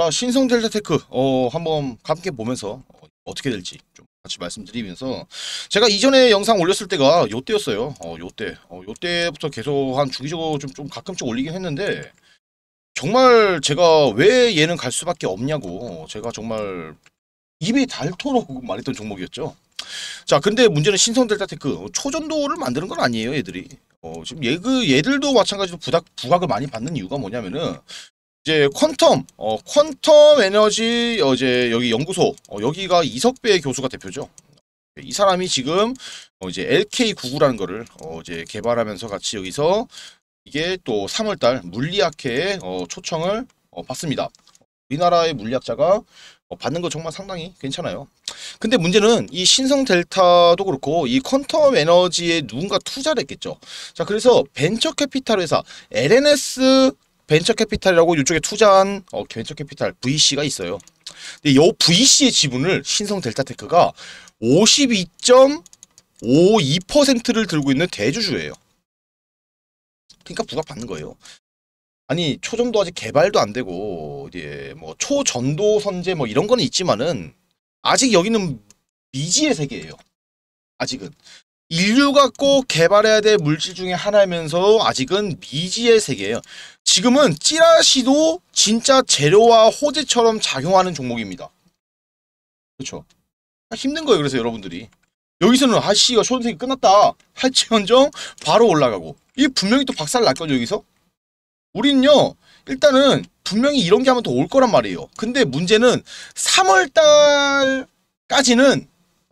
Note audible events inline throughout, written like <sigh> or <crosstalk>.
자 신성 델타테크 어, 한번 함께 보면서 어떻게 될지 좀 같이 말씀드리면서 제가 이전에 영상 올렸을 때가 요때였어요 어, 요때 어, 요때부터 계속 한 주기적으로 좀, 좀 가끔씩 올리긴 했는데 정말 제가 왜 얘는 갈 수밖에 없냐고 제가 정말 입이 닳도록 말했던 종목이었죠 자 근데 문제는 신성 델타테크 어, 초전도를 만드는 건 아니에요 얘들이 어, 지금 얘, 그 얘들도 마찬가지로 부닥, 부각을 많이 받는 이유가 뭐냐면은 이제 퀀텀, 어, 퀀텀 에너지 어, 제 여기 연구소 어, 여기가 이석배 교수가 대표죠. 이 사람이 지금 어, 이제 LK99라는 거를 어, 이제 개발하면서 같이 여기서 이게 또 3월달 물리학회에 어, 초청을 어, 받습니다. 우리나라의 물리학자가 어, 받는 거 정말 상당히 괜찮아요. 근데 문제는 이 신성 델타도 그렇고 이 퀀텀 에너지에 누군가 투자를 했겠죠. 자, 그래서 벤처 캐피탈 회사 LNS 벤처 캐피탈이라고 이쪽에 투자한 어, 벤처 캐피탈 VC가 있어요. 근데 이 VC의 지분을 신성 델타테크가 52.52%를 들고 있는 대주주예요. 그러니까 부각받는 거예요. 아니 초점도 아직 개발도 안 되고 예, 뭐 초전도 선제 뭐 이런 거는 있지만은 아직 여기는 미지의 세계예요. 아직은 인류가 꼭 개발해야 될 물질 중에 하나면서 아직은 미지의 세계예요. 지금은 찌라시도 진짜 재료와 호재처럼 작용하는 종목입니다. 그렇죠? 아, 힘든 거예요. 그래서 여러분들이 여기서는 아씨가 초등생이 끝났다 할치현정 바로 올라가고 이 분명히 또 박살 날 거죠 여기서 우리는요 일단은 분명히 이런 게 하면 더올 거란 말이에요 근데 문제는 3월달까지는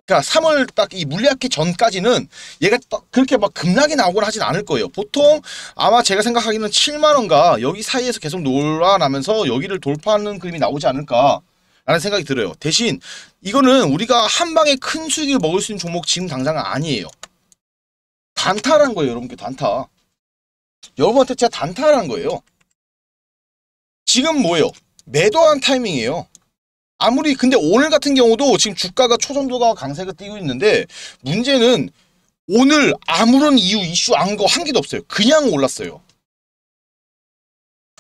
그러니까 3월 딱 이 물리학기 전까지는 얘가 그렇게 막 급락이 나오곤 하진 않을 거예요. 보통 아마 제가 생각하기는 7만 원과 여기 사이에서 계속 놀아나면서 여기를 돌파하는 그림이 나오지 않을까. 라는 생각이 들어요. 대신 이거는 우리가 한 방에 큰 수익을 먹을 수 있는 종목 지금 당장은 아니에요. 단타란 거예요. 여러분께 단타. 여러분한테 제가 단타란 거예요. 지금 뭐예요? 매도한 타이밍이에요. 아무리 근데 오늘 같은 경우도 지금 주가가 초전도가 강세가 띄고 있는데 문제는 오늘 아무런 이유 이슈 안 거 한 개도 없어요. 그냥 올랐어요.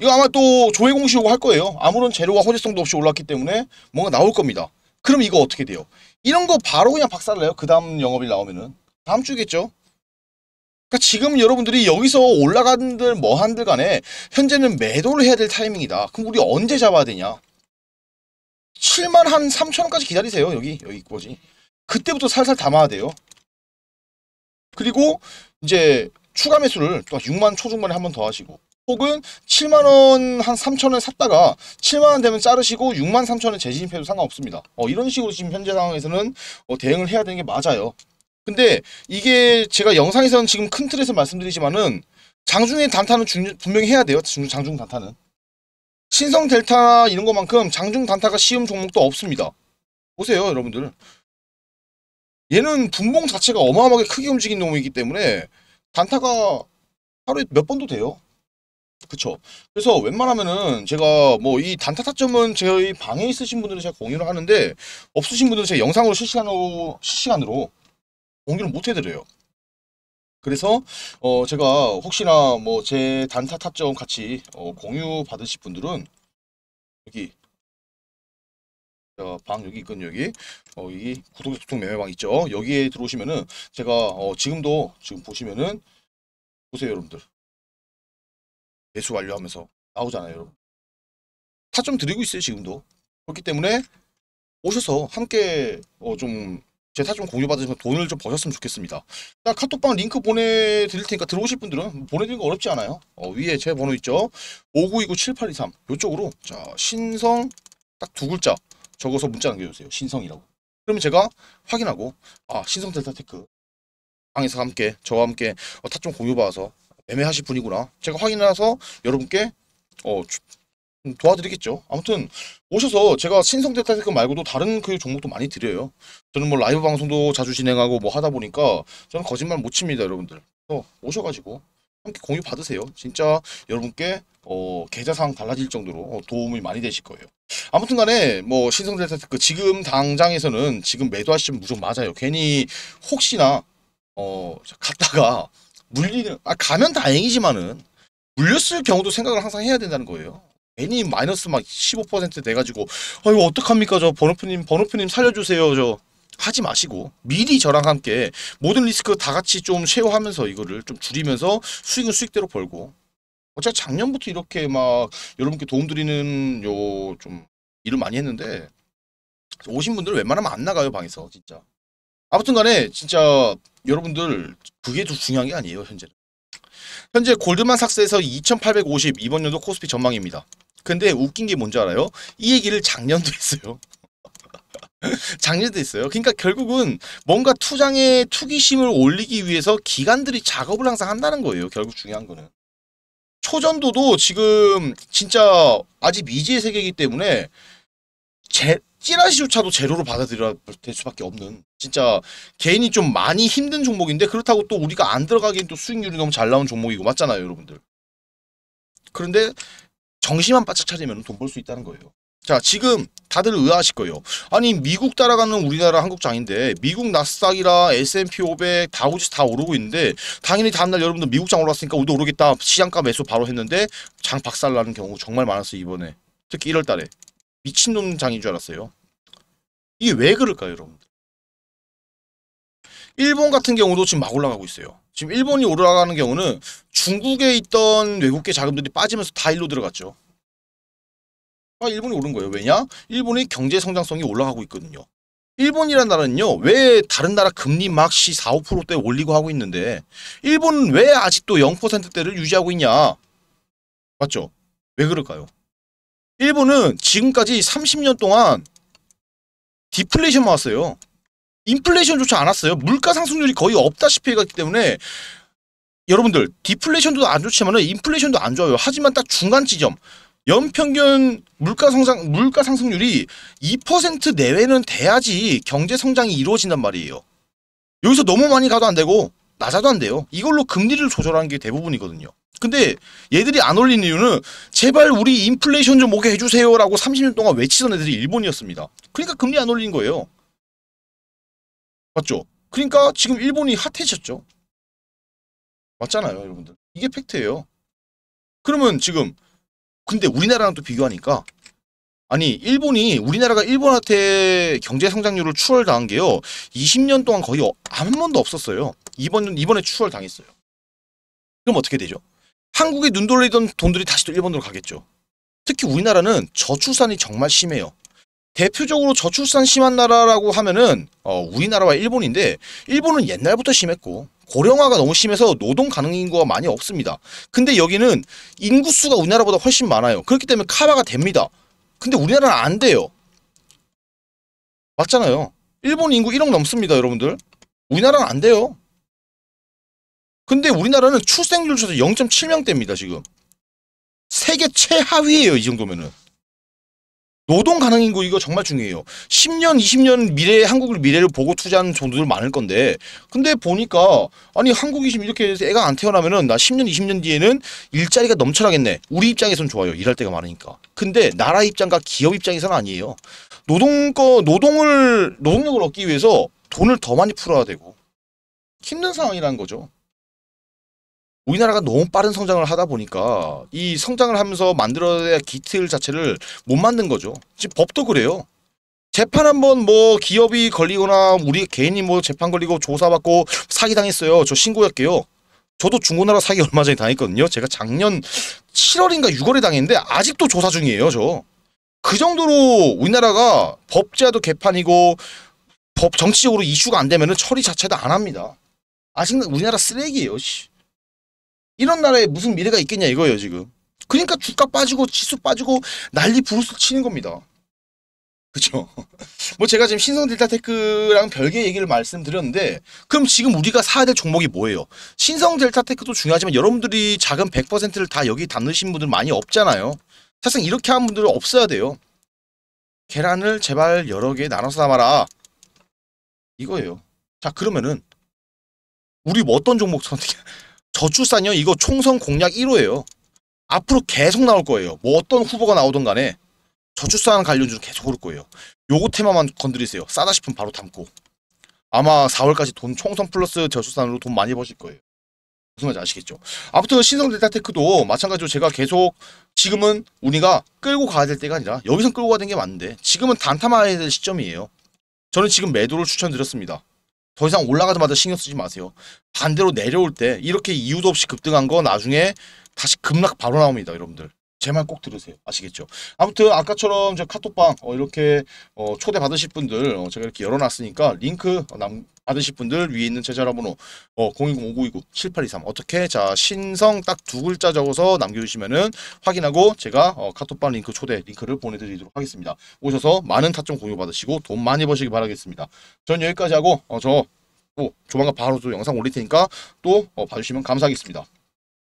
이거 아마 또 조회공시 요구 할 거예요. 아무런 재료와 호재성도 없이 올랐기 때문에 뭔가 나올 겁니다. 그럼 이거 어떻게 돼요? 이런 거 바로 그냥 박살 내요. 그 다음 영업일 나오면은. 다음 주겠죠? 그러니까 지금 여러분들이 여기서 올라간들 뭐한들 간에 현재는 매도를 해야 될 타이밍이다. 그럼 우리 언제 잡아야 되냐? 7만 한 3천 원까지 기다리세요. 여기 여기 뭐지? 그때부터 살살 담아야 돼요. 그리고 이제 추가 매수를 또 6만 초중반에 한 번 더 하시고 혹은 7만 원한 3천 원에 샀다가 7만 원 되면 자르시고 6만 3천 원에 재진입해도 상관없습니다. 어, 이런 식으로 지금 현재 상황에서는 어, 대응을 해야 되는 게 맞아요. 근데 이게 제가 영상에서는 지금 큰 틀에서 말씀드리지만은 장중에 단타는 중, 분명히 해야 돼요. 장중 단타는. 신성 델타 이런 것만큼 장중 단타가 쉬운 종목도 없습니다. 보세요, 여러분들. 얘는 분봉 자체가 어마어마하게 크게 움직인 놈이기 때문에 단타가 하루에 몇 번도 돼요. 그쵸. 그래서 웬만하면은 제가 뭐 이 단타 타점은 저희 방에 있으신 분들은 제가 공유를 하는데 없으신 분들은 제가 영상으로 실시간으로, 실시간으로 공유를 못 해드려요. 그래서 어 제가 혹시나 뭐 제 단타 타점 같이 어 공유 받으실 분들은 여기 방 여기 있거든요 여기 어 여기 구독자 소통 매매방 있죠 여기에 들어오시면은 제가 어 지금도 지금 보시면은 보세요 여러분들 매수 완료하면서 나오잖아요 여러분 타점 드리고 있어요 지금도 그렇기 때문에 오셔서 함께 어좀 제 사진 공유받으셔서 돈을 좀 버셨으면 좋겠습니다. 자, 카톡방 링크 보내드릴 테니까 들어오실 분들은 보내드리는 거 어렵지 않아요. 어, 위에 제 번호 있죠? 5929-7823 이쪽으로 자 신성 딱 두 글자 적어서 문자 남겨주세요. 신성이라고. 그러면 제가 확인하고 아 신성 델타테크 방에서 함께 저와 함께 어, 타점 공유받아서 애매하실 분이구나. 제가 확인해서 여러분께 어, 음, 도와드리겠죠. 아무튼 오셔서 제가 신성대 탈테크 말고도 다른 그 종목도 많이 드려요. 저는 뭐 라이브 방송도 자주 진행하고 뭐 하다 보니까 저는 거짓말 못 칩니다, 여러분들. 그래서 오셔가지고 함께 공유 받으세요. 진짜 여러분께 어, 계좌 상 달라질 정도로 어, 도움이 많이 되실 거예요. 아무튼 간에 뭐 신성대 탈테크 그 지금 당장에서는 지금 매도하시면 무조건 맞아요. 괜히 혹시나 어 갔다가 물리는 아 가면 다행이지만은 물렸을 경우도 생각을 항상 해야 된다는 거예요. 괜히 마이너스 막 15% 돼가지고 아 이거 어떡합니까 저번호표님번호표님 살려주세요 저 하지 마시고 미리 저랑 함께 모든 리스크 다 같이 좀 쉐어하면서 이거를 좀 줄이면서 수익은 수익대로 벌고 어차피 작년부터 이렇게 막 여러분께 도움드리는 요 좀 일을 많이 했는데 오신 분들 은 웬만하면 안 나가요 방에서 진짜 아무튼 간에 진짜 여러분들 그게 더 중요한 게 아니에요 현재는 현재 골드만삭스에서 2850 이번 연도 코스피 전망입니다 근데 웃긴 게 뭔지 알아요? 이 얘기를 작년도 했어요. <laughs> 작년도 했어요. 그러니까 결국은 뭔가 투장에 투기심을 올리기 위해서 기관들이 작업을 항상 한다는 거예요. 결국 중요한 거는. 초전도도 지금 진짜 아직 미지의 세계이기 때문에 제, 찌라시조차도 제로로 받아들여야 될 수밖에 없는 진짜 개인이 좀 많이 힘든 종목인데 그렇다고 또 우리가 안 들어가기엔 또 수익률이 너무 잘 나온 종목이고 맞잖아요 여러분들 그런데 정신만 바짝 차리면 돈 벌 수 있다는 거예요. 자 지금 다들 의아하실 거예요. 아니 미국 따라가는 우리나라 한국장인데 미국 나스닥이라 S&P 500 다우지 다 오르고 있는데 당연히 다음날 여러분들 미국장 올랐으니까 우리도 오르겠다 시장가 매수 바로 했는데 장 박살나는 경우 정말 많았어요 이번에 특히 1월달에 미친놈 장인 줄 알았어요. 이게 왜 그럴까요 여러분들? 일본 같은 경우도 지금 막 올라가고 있어요. 지금 일본이 오르락하는 경우는 중국에 있던 외국계 자금들이 빠지면서 다 일로 들어갔죠. 아, 일본이 오른 거예요. 왜냐? 일본의 경제 성장성이 올라가고 있거든요. 일본이란 나라는요. 왜 다른 나라 금리 막시 4, 5%대 올리고 하고 있는데 일본은 왜 아직도 0%대를 유지하고 있냐? 맞죠? 왜 그럴까요? 일본은 지금까지 30년 동안 디플레이션만 왔어요. 인플레이션조차 안 왔어요. 물가 상승률이 거의 없다시피 해갔기 때문에 여러분들 디플레이션도 안 좋지만 인플레이션도 안 좋아요. 하지만 딱 중간 지점 연평균 물가 성장 물가 상승률이 2% 내외는 돼야지 경제 성장이 이루어진단 말이에요. 여기서 너무 많이 가도 안 되고 낮아도 안 돼요. 이걸로 금리를 조절하는 게 대부분이거든요. 근데 얘들이 안 올린 이유는 제발 우리 인플레이션 좀 오게 해주세요라고 30년 동안 외치던 애들이 일본이었습니다. 그러니까 금리 안 올린 거예요. 맞죠? 그러니까 지금 일본이 핫해졌죠. 맞잖아요, 여러분들. 이게 팩트예요. 그러면 지금 근데 우리나라랑 또 비교하니까 아니 일본이 우리나라가 일본한테 경제 성장률을 추월당한 게요. 20년 동안 거의 한 번도 없었어요. 이번 이번에 추월당했어요. 그럼 어떻게 되죠? 한국에 눈 돌리던 돈들이 다시 또 일본으로 가겠죠. 특히 우리나라는 저출산이 정말 심해요. 대표적으로 저출산 심한 나라라고 하면은 어, 우리나라와 일본인데 일본은 옛날부터 심했고 고령화가 너무 심해서 노동 가능 인구가 많이 없습니다. 근데 여기는 인구수가 우리나라보다 훨씬 많아요. 그렇기 때문에 카바가 됩니다. 근데 우리나라는 안 돼요. 맞잖아요. 일본 인구 1억 넘습니다, 여러분들. 우리나라는 안 돼요. 근데 우리나라는 출생률 조사 0.7명대입니다, 지금. 세계 최하위예요, 이 정도면은. 노동 가능 인구 이거 정말 중요해요. 10년, 20년 미래의 한국을 미래를 보고 투자하는 정도들 많을 건데 근데 보니까 아니 한국이 지금 이렇게 해서 애가 안 태어나면은 나 10년, 20년 뒤에는 일자리가 넘쳐나겠네. 우리 입장에선 좋아요. 일할 때가 많으니까. 근데 나라 입장과 기업 입장에선 아니에요. 노동거 노동을 노동력을 얻기 위해서 돈을 더 많이 풀어야 되고 힘든 상황이라는 거죠. 우리나라가 너무 빠른 성장을 하다 보니까 이 성장을 하면서 만들어야 기틀 자체를 못 만든 거죠. 지금 법도 그래요. 재판 한번 뭐 기업이 걸리거나 우리 개인이 뭐 재판 걸리고 조사받고 사기 당했어요. 저 신고할게요. 저도 중고나라 사기 얼마 전에 당했거든요. 제가 작년 7월인가 6월에 당했는데 아직도 조사 중이에요. 저. 그 정도로 우리나라가 법제도 개판이고 법 정치적으로 이슈가 안 되면 은 처리 자체도 안 합니다. 아직 우리나라 쓰레기예요. 씨. 이런 나라에 무슨 미래가 있겠냐 이거예요 지금. 그러니까 주가 빠지고 지수 빠지고 난리 부르스 치는 겁니다. 그렇죠. <laughs> 뭐 제가 지금 신성 델타테크랑 별개 의 얘기를 말씀드렸는데 그럼 지금 우리가 사야 될 종목이 뭐예요? 신성 델타테크도 중요하지만 여러분들이 자금 100%를 다 여기 담으신 분들 많이 없잖아요. 사실상 이렇게 한 분들은 없어야 돼요. 계란을 제발 여러 개 나눠서 담아라. 이거예요. 자 그러면은 우리 뭐 어떤 종목 선택해? 저출산요 이 이거 총선 공약 1호예요. 앞으로 계속 나올 거예요. 뭐 어떤 후보가 나오든 간에 저출산 관련주로 계속 오를 거예요. 요거 테마만 건드리세요. 싸다 싶으면 바로 담고. 아마 4월까지 돈 총선 플러스 저출산으로 돈 많이 버실 거예요. 무슨 말인지 아시겠죠? 아무튼 신성 데이터테크도 마찬가지로 제가 계속 지금은 우리가 끌고 가야 될 때가 아니라 여기서 끌고 가야 되는 게 맞는데 지금은 단타만 해야 될 시점이에요. 저는 지금 매도를 추천드렸습니다. 더 이상 올라가자마자 신경 쓰지 마세요. 반대로 내려올 때 이렇게 이유도 없이 급등한 거 나중에 다시 급락 바로 나옵니다. 여러분들. 제말꼭 들으세요. 아시겠죠? 아무튼 아까처럼 저 카톡방 어, 이렇게 어, 초대 받으실 분들 어, 제가 이렇게 열어놨으니까 링크 어, 남, 받으실 분들 위에 있는 제자화번호 어, 0 2 0 5 9 2 9 7 8 2 3 어떻게 자 신성 딱 두 글자 적어서 남겨주시면은 확인하고 제가 어, 카톡방 링크 초대 링크를 보내드리도록 하겠습니다. 오셔서 많은 타점 공유 받으시고 돈 많이 버시기 바라겠습니다. 전 여기까지 하고 어, 저또 조만간 바로 또 영상 올릴 테니까 또 어, 봐주시면 감사하겠습니다.